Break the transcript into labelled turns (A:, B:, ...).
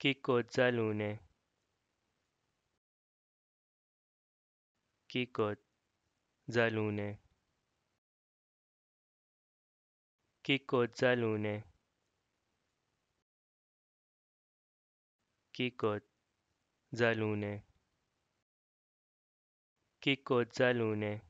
A: Kikodzalune Kikodzalune Kikodzalune Kikodzalune Kikodzalune